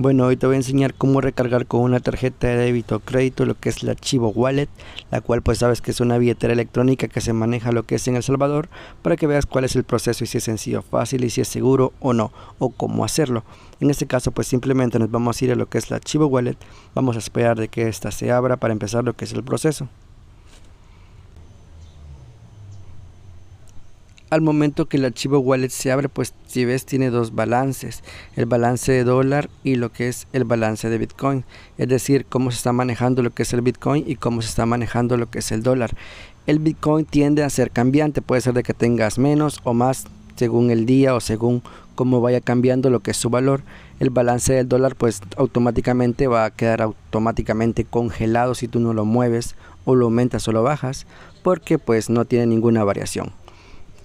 Bueno, hoy te voy a enseñar cómo recargar con una tarjeta de débito o crédito lo que es la Chivo Wallet, la cual pues sabes que es una billetera electrónica que se maneja lo que es en El Salvador, para que veas cuál es el proceso y si es sencillo, fácil y si es seguro o no, o cómo hacerlo. En este caso pues simplemente nos vamos a ir a lo que es la Chivo Wallet, vamos a esperar de que esta se abra para empezar lo que es el proceso. al momento que el archivo wallet se abre, pues si ves tiene dos balances, el balance de dólar y lo que es el balance de Bitcoin, es decir, cómo se está manejando lo que es el Bitcoin y cómo se está manejando lo que es el dólar. El Bitcoin tiende a ser cambiante, puede ser de que tengas menos o más según el día o según cómo vaya cambiando lo que es su valor. El balance del dólar pues automáticamente va a quedar automáticamente congelado si tú no lo mueves o lo aumentas o lo bajas porque pues no tiene ninguna variación.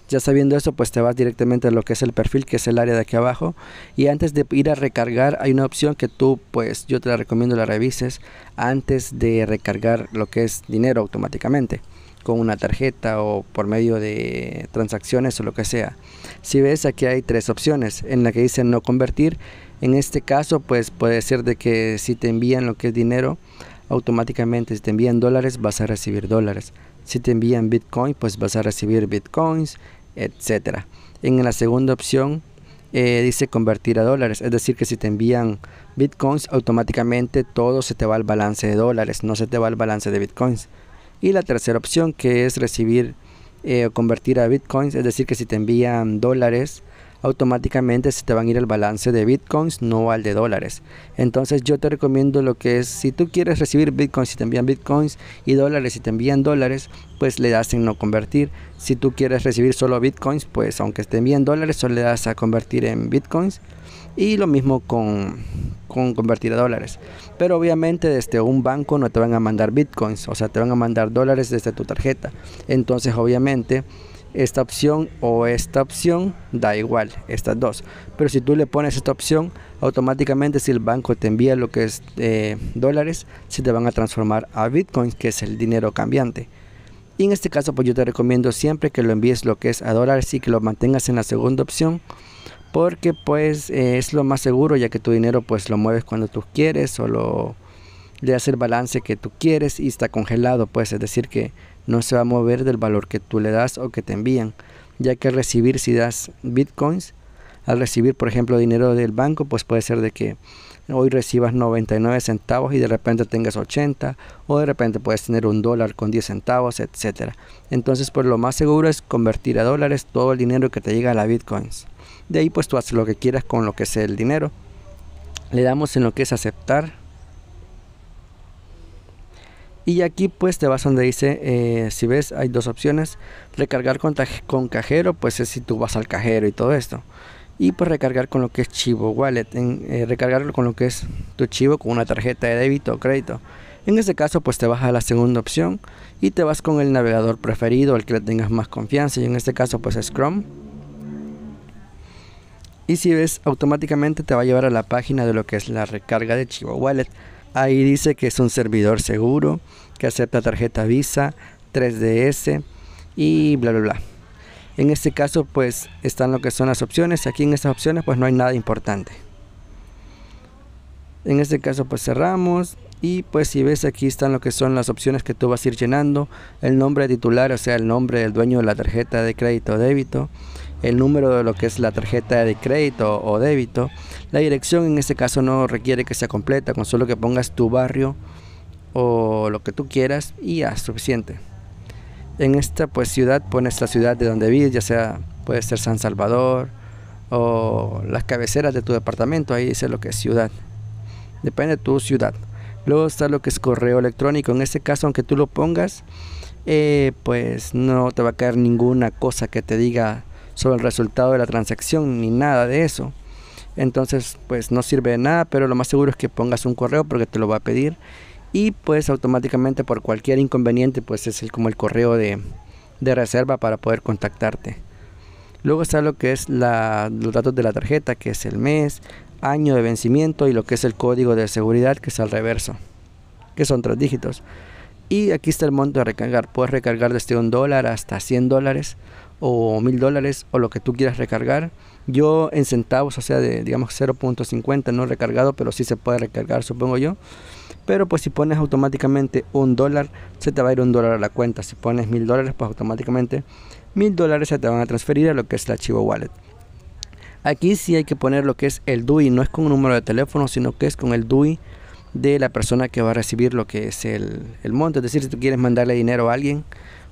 Ya sabiendo eso pues te vas directamente a lo que es el perfil, que es el área de aquí abajo. Y antes de ir a recargar, hay una opción que tú, pues yo te la recomiendo la revises antes de recargar lo que es dinero automáticamente con una tarjeta o por medio de transacciones o lo que sea. Si ves aquí hay tres opciones en la que dice no convertir. En este caso pues puede ser de que si te envían lo que es dinero automáticamente si te envían dólares vas a recibir dólares. Si te envían bitcoin pues vas a recibir bitcoins etcétera. En la segunda opción eh, dice convertir a dólares, es decir que si te envían bitcoins automáticamente todo se te va al balance de dólares, no se te va al balance de bitcoins. Y la tercera opción que es recibir eh, o convertir a bitcoins, es decir que si te envían dólares automáticamente se te van a ir al balance de bitcoins, no al de dólares. Entonces yo te recomiendo lo que es, si tú quieres recibir bitcoins y te envían bitcoins y dólares si te envían dólares, pues le das en no convertir. Si tú quieres recibir solo bitcoins, pues aunque te envíen dólares, solo le das a convertir en bitcoins. Y lo mismo con, con convertir a dólares. Pero obviamente desde un banco no te van a mandar bitcoins, o sea, te van a mandar dólares desde tu tarjeta. Entonces obviamente esta opción o esta opción, da igual, estas dos. Pero si tú le pones esta opción, automáticamente si el banco te envía lo que es eh, dólares, se te van a transformar a Bitcoin que es el dinero cambiante. Y en este caso, pues yo te recomiendo siempre que lo envíes lo que es a dólares y que lo mantengas en la segunda opción, porque pues eh, es lo más seguro, ya que tu dinero pues lo mueves cuando tú quieres o lo le das el balance que tú quieres y está congelado, pues es decir que no se va a mover del valor que tú le das o que te envían, ya que al recibir si das bitcoins, al recibir por ejemplo dinero del banco, pues puede ser de que hoy recibas 99 centavos y de repente tengas 80 o de repente puedes tener un dólar con 10 centavos, etcétera. Entonces, pues lo más seguro es convertir a dólares todo el dinero que te llega a la bitcoins. De ahí pues tú haces lo que quieras con lo que sea el dinero. Le damos en lo que es aceptar y aquí pues te vas donde dice, eh, si ves, hay dos opciones. Recargar con, cajero, pues es si tú vas al cajero y todo esto. Y pues recargar con lo que es chivo wallet, eh, recargarlo con lo que es tu chivo con una tarjeta de débito o crédito. En este caso pues te vas a la segunda opción y te vas con el navegador preferido, al que le tengas más confianza. Y en este caso pues es Chrome. Y si ves, automáticamente te va a llevar a la página de lo que es la recarga de chivo wallet. Ahí dice que es un servidor seguro, que acepta tarjeta Visa, 3DS y bla, bla, bla. En este caso, pues están lo que son las opciones. Aquí en estas opciones, pues no hay nada importante. En este caso, pues cerramos. Y pues si ves aquí están lo que son las opciones que tú vas a ir llenando. El nombre de titular, o sea, el nombre del dueño de la tarjeta de crédito o débito el número de lo que es la tarjeta de crédito o débito. La dirección en este caso no requiere que sea completa, con solo que pongas tu barrio o lo que tú quieras y ya es suficiente. En esta pues ciudad pones la ciudad de donde vives, ya sea puede ser San Salvador o las cabeceras de tu departamento, ahí dice lo que es ciudad. Depende de tu ciudad. Luego está lo que es correo electrónico. En este caso, aunque tú lo pongas, eh, pues no te va a caer ninguna cosa que te diga sobre el resultado de la transacción ni nada de eso. Entonces, pues no sirve de nada, pero lo más seguro es que pongas un correo porque te lo va a pedir y pues automáticamente por cualquier inconveniente pues es el, como el correo de, reserva para poder contactarte. Luego está lo que es la, los datos de la tarjeta, que es el mes, año de vencimiento y lo que es el código de seguridad, que es al reverso, que son tres dígitos. Y aquí está el monto de recargar. Puedes recargar desde un dólar hasta 100 dólares o mil dólares o lo que tú quieras recargar. Yo en centavos, o sea, de digamos 0.50, no recargado, pero sí se puede recargar, supongo yo. Pero pues si pones automáticamente un dólar, se te va a ir un dólar a la cuenta. Si pones mil dólares, pues automáticamente mil dólares se te van a transferir a lo que es el archivo wallet. Aquí sí hay que poner lo que es el DUI, no es con un número de teléfono, sino que es con el DUI de la persona que va a recibir lo que es el, el monto. Es decir, si tú quieres mandarle dinero a alguien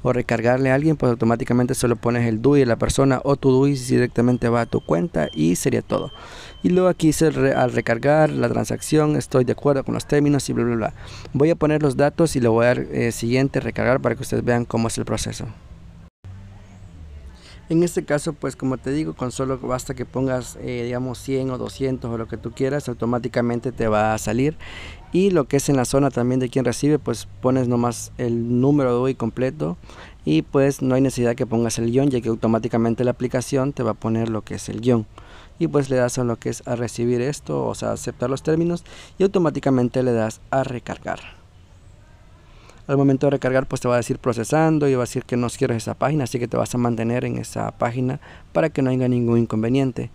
o recargarle a alguien, pues automáticamente solo pones el DUI de la persona o tu DUI directamente va a tu cuenta y sería todo. Y luego aquí dice al recargar la transacción, estoy de acuerdo con los términos y bla, bla, bla. Voy a poner los datos y le voy a dar eh, siguiente, recargar para que ustedes vean cómo es el proceso. En este caso, pues como te digo, con solo basta que pongas, eh, digamos, 100 o 200 o lo que tú quieras, automáticamente te va a salir. Y lo que es en la zona también de quien recibe, pues pones nomás el número de hoy completo y pues no hay necesidad que pongas el guión, ya que automáticamente la aplicación te va a poner lo que es el guión y pues le das a lo que es a recibir esto, o sea, aceptar los términos y automáticamente le das a recargar al momento de recargar pues te va a decir procesando y va a decir que no quieres esa página, así que te vas a mantener en esa página para que no haya ningún inconveniente.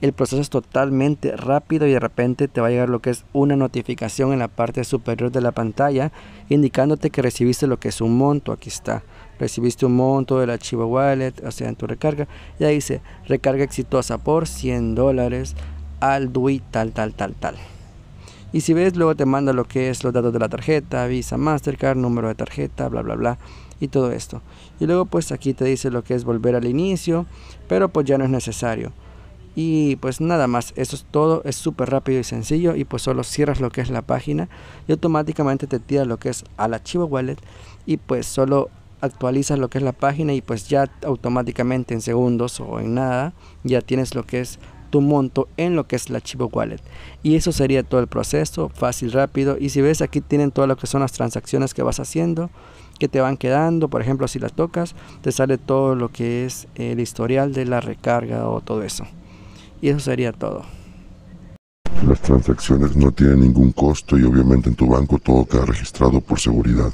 El proceso es totalmente rápido y de repente te va a llegar lo que es una notificación en la parte superior de la pantalla indicándote que recibiste lo que es un monto, aquí está. Recibiste un monto del archivo wallet, o sea, en tu recarga. Ya dice, recarga exitosa por 100 dólares al DUI tal, tal, tal, tal. Y si ves, luego te manda lo que es los datos de la tarjeta, Visa, Mastercard, número de tarjeta, bla, bla, bla. Y todo esto. Y luego pues aquí te dice lo que es volver al inicio, pero pues ya no es necesario. Y pues nada más, eso es todo, es súper rápido y sencillo y pues solo cierras lo que es la página y automáticamente te tira lo que es al archivo wallet y pues solo actualizas lo que es la página y pues ya automáticamente en segundos o en nada ya tienes lo que es tu monto en lo que es el archivo wallet. Y eso sería todo el proceso, fácil, rápido. Y si ves aquí tienen todas lo que son las transacciones que vas haciendo, que te van quedando. Por ejemplo, si las tocas, te sale todo lo que es el historial de la recarga o todo eso. Y eso sería todo. Las transacciones no tienen ningún costo y obviamente en tu banco todo queda registrado por seguridad.